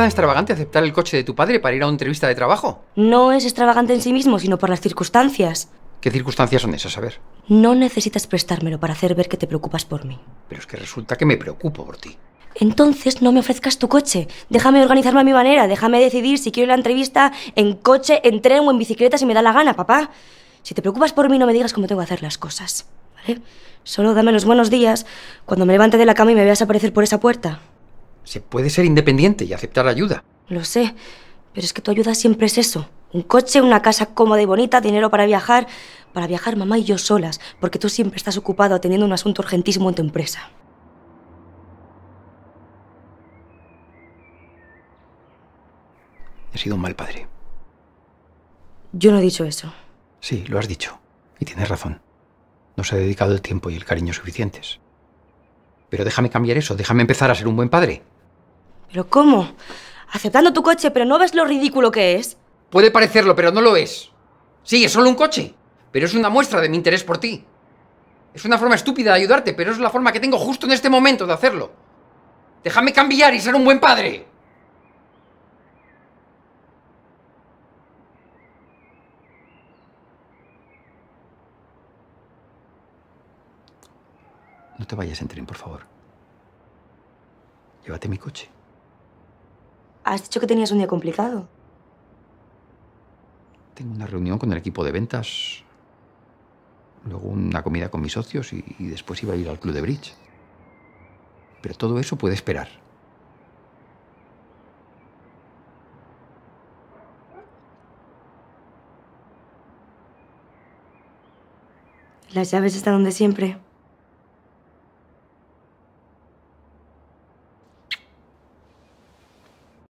tan extravagante aceptar el coche de tu padre para ir a una entrevista de trabajo? No es extravagante en sí mismo, sino por las circunstancias. ¿Qué circunstancias son esas? A ver. No necesitas prestármelo para hacer ver que te preocupas por mí. Pero es que resulta que me preocupo por ti. Entonces no me ofrezcas tu coche. Déjame organizarme a mi manera. Déjame decidir si quiero la entrevista en coche, en tren o en bicicleta si me da la gana, papá. Si te preocupas por mí, no me digas cómo tengo que hacer las cosas. ¿Vale? Solo dame los buenos días cuando me levante de la cama y me veas aparecer por esa puerta. Se puede ser independiente y aceptar ayuda. Lo sé, pero es que tu ayuda siempre es eso. Un coche, una casa cómoda y bonita, dinero para viajar. Para viajar mamá y yo solas, porque tú siempre estás ocupado atendiendo un asunto urgentísimo en tu empresa. He sido un mal padre. Yo no he dicho eso. Sí, lo has dicho. Y tienes razón. No se ha dedicado el tiempo y el cariño suficientes. Pero déjame cambiar eso, déjame empezar a ser un buen padre. ¿Pero cómo? Aceptando tu coche, pero ¿no ves lo ridículo que es? Puede parecerlo, pero no lo es. Sí, es solo un coche, pero es una muestra de mi interés por ti. Es una forma estúpida de ayudarte, pero es la forma que tengo justo en este momento de hacerlo. Déjame cambiar y ser un buen padre. No te vayas en tren, por favor. Llévate mi coche. Has dicho que tenías un día complicado. Tengo una reunión con el equipo de ventas. Luego una comida con mis socios y, después iba a ir al club de bridge. Pero todo eso puede esperar. Las llaves están donde siempre.